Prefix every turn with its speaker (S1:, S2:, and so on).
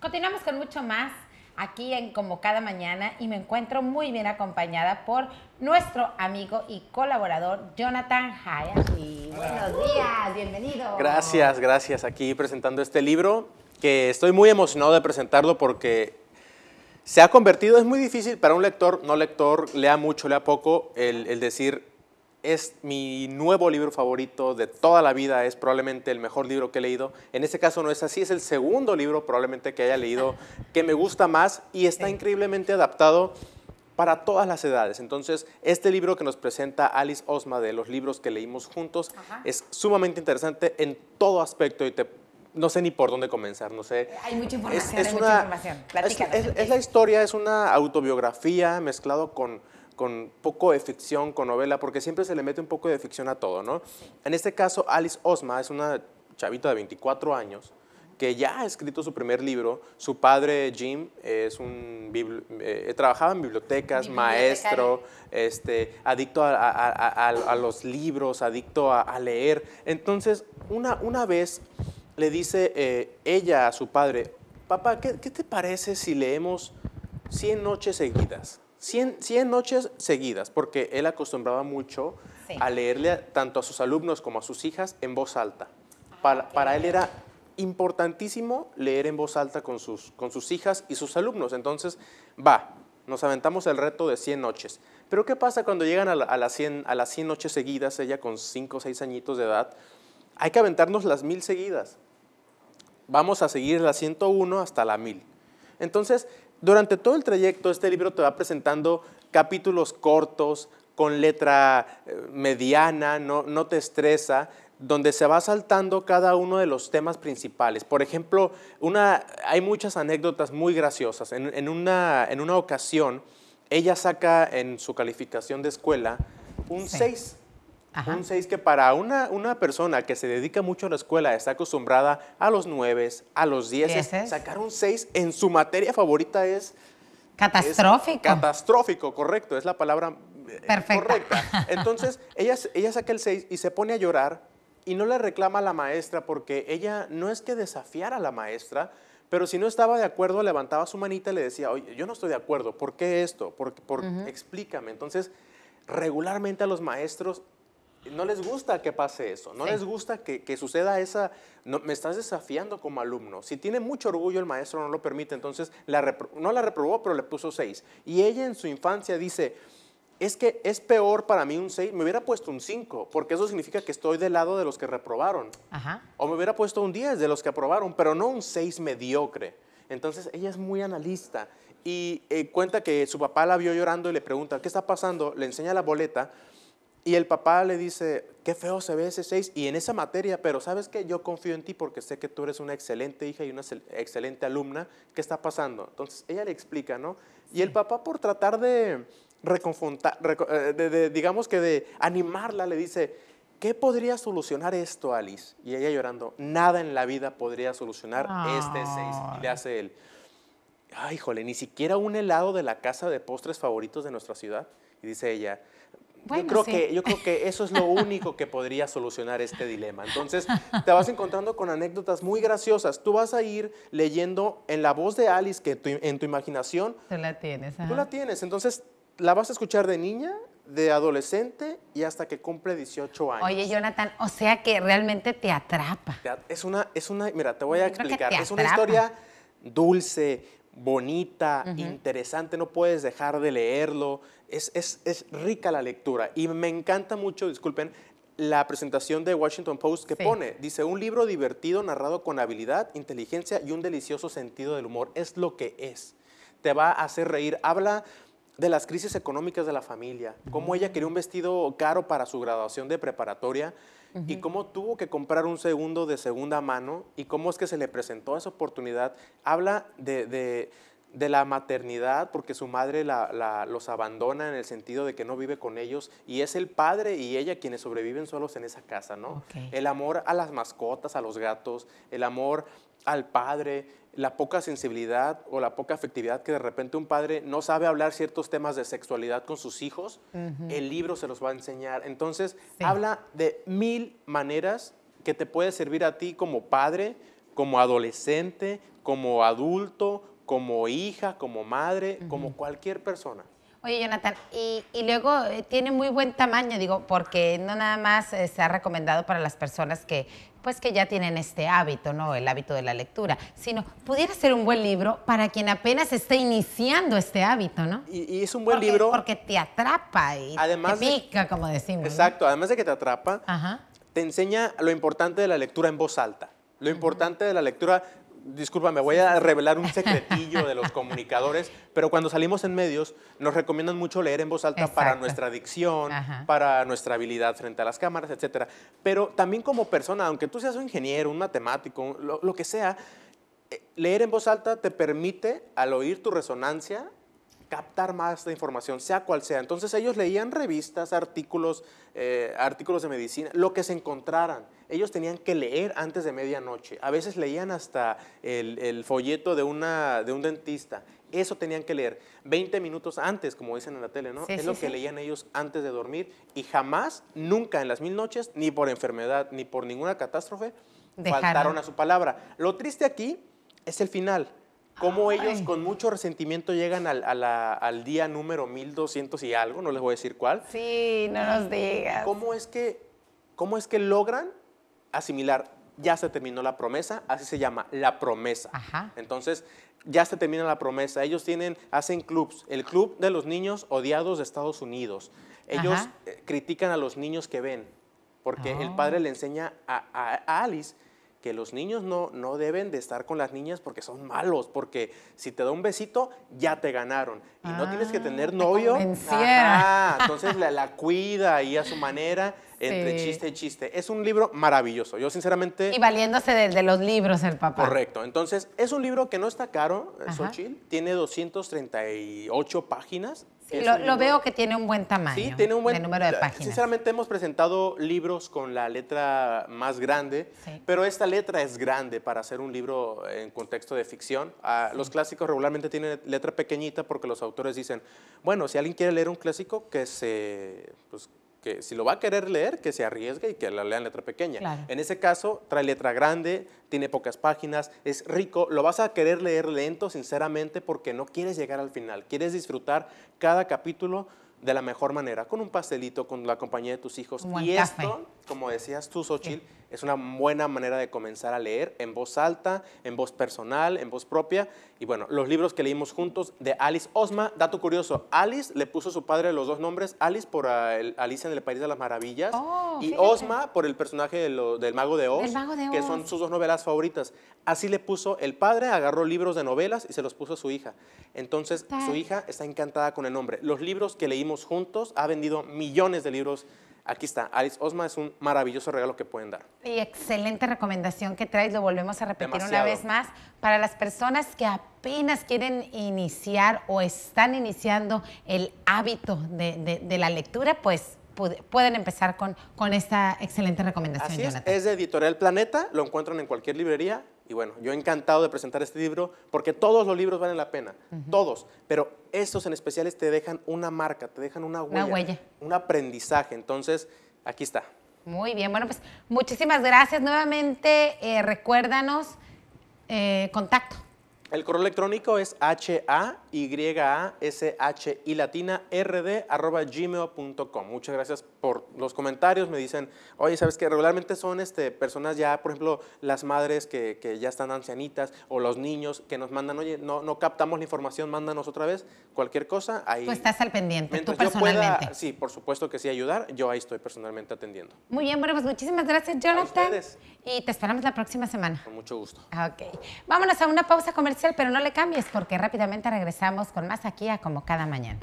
S1: Continuamos con mucho más aquí en como cada mañana y me encuentro muy bien acompañada por nuestro amigo y colaborador Jonathan Hayes. buenos días, bienvenido. Gracias,
S2: gracias. Aquí presentando este libro que estoy muy emocionado de presentarlo porque se ha convertido, es muy difícil para un lector, no lector, lea mucho, lea poco, el decir es mi nuevo libro favorito de toda la vida, es probablemente el mejor libro que he leído. En este caso no es así, es el segundo libro probablemente que haya leído que me gusta más y está increíblemente adaptado para todas las edades. Entonces, este libro que nos presenta Alice Osma de los libros que leímos juntos es sumamente interesante en todo aspecto y no sé ni por dónde comenzar, no sé. Hay mucha información, es,
S1: es,
S2: la historia, es una autobiografía mezclado con con poco de ficción, con novela, porque siempre se le mete un poco de ficción a todo, ¿no? En este caso, Alice Osma es una chavita de 24 años que ya ha escrito su primer libro. Su padre, Jim, es un eh, trabajaba en bibliotecas, maestro, este, adicto a, los libros, adicto a, leer. Entonces, una, vez le dice eh, ella a su padre, papá, ¿qué, ¿qué te parece si leemos 100 noches seguidas? 100, noches seguidas, porque él acostumbraba mucho a leerle tanto a sus alumnos como a sus hijas en voz alta. Ah, para, él era importantísimo leer en voz alta con sus, con sus hijas y sus alumnos. Entonces, va, nos aventamos el reto de 100 noches. Pero ¿qué pasa cuando llegan a, las, 100, a las 100 noches seguidas, ella con 5 o 6 añitos de edad? Hay que aventarnos las 1000 seguidas. Vamos a seguir la 101 hasta la 1000. Entonces, durante todo el trayecto, este libro te va presentando capítulos cortos, con letra eh, mediana, no, no te estresa, donde se va saltando cada uno de los temas principales. Por ejemplo, una, hay muchas anécdotas muy graciosas. En, una, ocasión, ella saca en su calificación de escuela un 6. Un 6 que para una, una persona que se dedica mucho a la escuela, está acostumbrada a los 9, a los 10, sacar un 6 en su materia favorita es...
S1: Catastrófico.
S2: catastrófico, correcto, es la palabra eh, Perfecta. correcta. Entonces, ella, ella saca el 6 y se pone a llorar y no le reclama a la maestra porque ella no es que desafiara a la maestra, pero si no estaba de acuerdo, levantaba su manita y le decía, oye, yo no estoy de acuerdo, ¿por qué esto? ¿Por, por, Explícame. Entonces, regularmente a los maestros no les gusta que pase eso, no les gusta que, suceda esa, no, me estás desafiando como alumno. Si tiene mucho orgullo el maestro no lo permite, entonces la no la reprobó, pero le puso seis. Y ella en su infancia dice, es que es peor para mí un seis. me hubiera puesto un cinco, porque eso significa que estoy del lado de los que reprobaron. O me hubiera puesto un diez de los que aprobaron, pero no un seis mediocre. Entonces ella es muy analista y eh, cuenta que su papá la vio llorando y le pregunta, ¿qué está pasando? Le enseña la boleta y el papá le dice, qué feo se ve ese 6 y en esa materia, pero sabes qué? yo confío en ti porque sé que tú eres una excelente hija y una excelente alumna, ¿qué está pasando? Entonces ella le explica, ¿no? Y el papá por tratar de reconfrontar, eh, digamos que de animarla, le dice, ¿qué podría solucionar esto, Alice? Y ella llorando, nada en la vida podría solucionar este 6. Y le hace él, ay, híjole, ni siquiera un helado de la casa de postres favoritos de nuestra ciudad. Y dice ella, yo, creo que, yo creo que eso es lo único que podría solucionar este dilema. Entonces, te vas encontrando con anécdotas muy graciosas. Tú vas a ir leyendo en la voz de Alice, que en tu imaginación...
S1: Tú la tienes. Tú la
S2: tienes. Entonces, la vas a escuchar de niña, de adolescente y hasta que cumple 18 años.
S1: Oye, Jonathan, o sea que realmente te atrapa.
S2: Es una, es una mira, te voy a explicar. Es una historia dulce, bonita, interesante, no puedes dejar de leerlo es, rica la lectura y me encanta mucho, disculpen, la presentación de Washington Post que pone, dice, un libro divertido narrado con habilidad, inteligencia y un delicioso sentido del humor. Es lo que es. Te va a hacer reír. Habla de las crisis económicas de la familia, cómo ella quería un vestido caro para su graduación de preparatoria y cómo tuvo que comprar un segundo de segunda mano y cómo es que se le presentó esa oportunidad. Habla de de la maternidad, porque su madre los abandona en el sentido de que no vive con ellos, y es el padre y ella quienes sobreviven solos en esa casa, ¿no? El amor a las mascotas, a los gatos, el amor al padre, la poca sensibilidad o la poca afectividad que de repente un padre no sabe hablar ciertos temas de sexualidad con sus hijos, el libro se los va a enseñar. Entonces, habla de mil maneras que te puede servir a ti como padre, como adolescente, como adulto, como hija, como madre, como cualquier persona.
S1: Oye, Jonathan, y, luego eh, tiene muy buen tamaño, digo, porque no nada más eh, se ha recomendado para las personas que, pues, que ya tienen este hábito, ¿no? El hábito de la lectura, sino pudiera ser un buen libro para quien apenas esté iniciando este hábito, ¿no? Y, es un buen libro. Porque te atrapa
S2: y te pica, como decimos. Exacto, además de que te atrapa, te enseña lo importante de la lectura en voz alta. Lo importante de la lectura Disculpa, me voy a revelar un secretillo de los comunicadores, pero cuando salimos en medios nos recomiendan mucho leer en voz alta para nuestra dicción, para nuestra habilidad frente a las cámaras, etcétera. Pero también como persona, aunque tú seas un ingeniero, un matemático, lo que sea, eh, leer en voz alta te permite, al oír tu resonancia, captar más de información, sea cual sea. Entonces ellos leían revistas, artículos, eh, artículos de medicina, lo que se encontraran. Ellos tenían que leer antes de medianoche. A veces leían hasta el, folleto de, una, de un dentista. Eso tenían que leer 20 minutos antes, como dicen en la tele, ¿no? es lo que leían ellos antes de dormir y jamás, nunca en las mil noches, ni por enfermedad, ni por ninguna catástrofe, faltaron a su palabra. Lo triste aquí es el final cómo ellos con mucho resentimiento llegan al, día número 1200 y algo, no les voy a decir cuál. Sí, no nos digas. ¿Cómo es que, cómo es que logran asimilar? Ya se terminó la promesa, así se llama, la promesa. Ajá. Entonces, ya se termina la promesa. Ellos tienen, hacen clubs, el club de los niños odiados de Estados Unidos. Ellos eh, critican a los niños que ven, porque el padre oh. le enseña a Alice que los niños no, no deben de estar con las niñas porque son malos, porque si te da un besito, ya te ganaron. Y no tienes que tener ah, novio. entonces la, cuida ahí a su manera, entre chiste y chiste. Es un libro maravilloso. Yo sinceramente... Y
S1: valiéndose de, los libros el papá. Correcto.
S2: Entonces, es un libro que no está caro, Sochil. Eh, Tiene 238 páginas lo, veo
S1: que tiene un buen tamaño. un buen de
S2: número de páginas. Sinceramente hemos presentado libros con la letra más grande, pero esta letra es grande para hacer un libro en contexto de ficción. Ah, los clásicos regularmente tienen letra pequeñita porque los autores dicen, bueno, si alguien quiere leer un clásico, que se, pues, si lo va a querer leer, que se arriesgue y que la lea en letra pequeña. En ese caso, trae letra grande, tiene pocas páginas, es rico, lo vas a querer leer lento, sinceramente, porque no quieres llegar al final, quieres disfrutar cada capítulo de la mejor manera, con un pastelito, con la compañía de tus hijos. y esto, como decías tú, Xochitl, es una buena manera de comenzar a leer en voz alta, en voz personal, en voz propia. Y bueno, los libros que leímos juntos de Alice Osma, dato curioso, Alice le puso a su padre los dos nombres, Alice por ah, Alice en el País de las Maravillas oh, y Osma por el personaje del Mago de Oz, que son sus dos novelas favoritas. Así le puso el padre, agarró libros de novelas y se los puso a su hija. Entonces, su hija está encantada con el nombre. Los libros que leímos juntos, ha vendido millones de libros Aquí está, Alice Osma es un maravilloso regalo que pueden dar.
S1: Y excelente recomendación que traes, lo volvemos a repetir una vez más. Para las personas que apenas quieren iniciar o están iniciando el hábito de, de, la lectura, pues pueden empezar con, con esta excelente recomendación. Así es,
S2: es de Editorial Planeta, lo encuentran en cualquier librería y bueno, yo encantado de presentar este libro porque todos los libros valen la pena, todos, pero estos en especiales te dejan una marca, te dejan una huella, un aprendizaje. Entonces, aquí está.
S1: Muy bien, bueno, pues muchísimas gracias nuevamente. Eh, recuérdanos eh, contacto.
S2: El correo electrónico es h-a-y-a-s-h-i latina rd arroba gmail.com. Muchas gracias por los comentarios. Me dicen, oye, ¿sabes que Regularmente son este, personas ya, por ejemplo, las madres que, que, ya están ancianitas o los niños que nos mandan, oye, no, no captamos la información, mándanos otra vez cualquier cosa. Ahí, tú estás al pendiente, tú personalmente. sí, por supuesto que sí, ayudar. Yo ahí estoy personalmente atendiendo.
S1: Muy bien, bueno, pues muchísimas gracias, Jonathan. A ustedes. Y te esperamos la próxima semana. Con mucho gusto. Ok. Vámonos a una pausa comercial pero no le cambies porque rápidamente regresamos con más aquí a como cada mañana.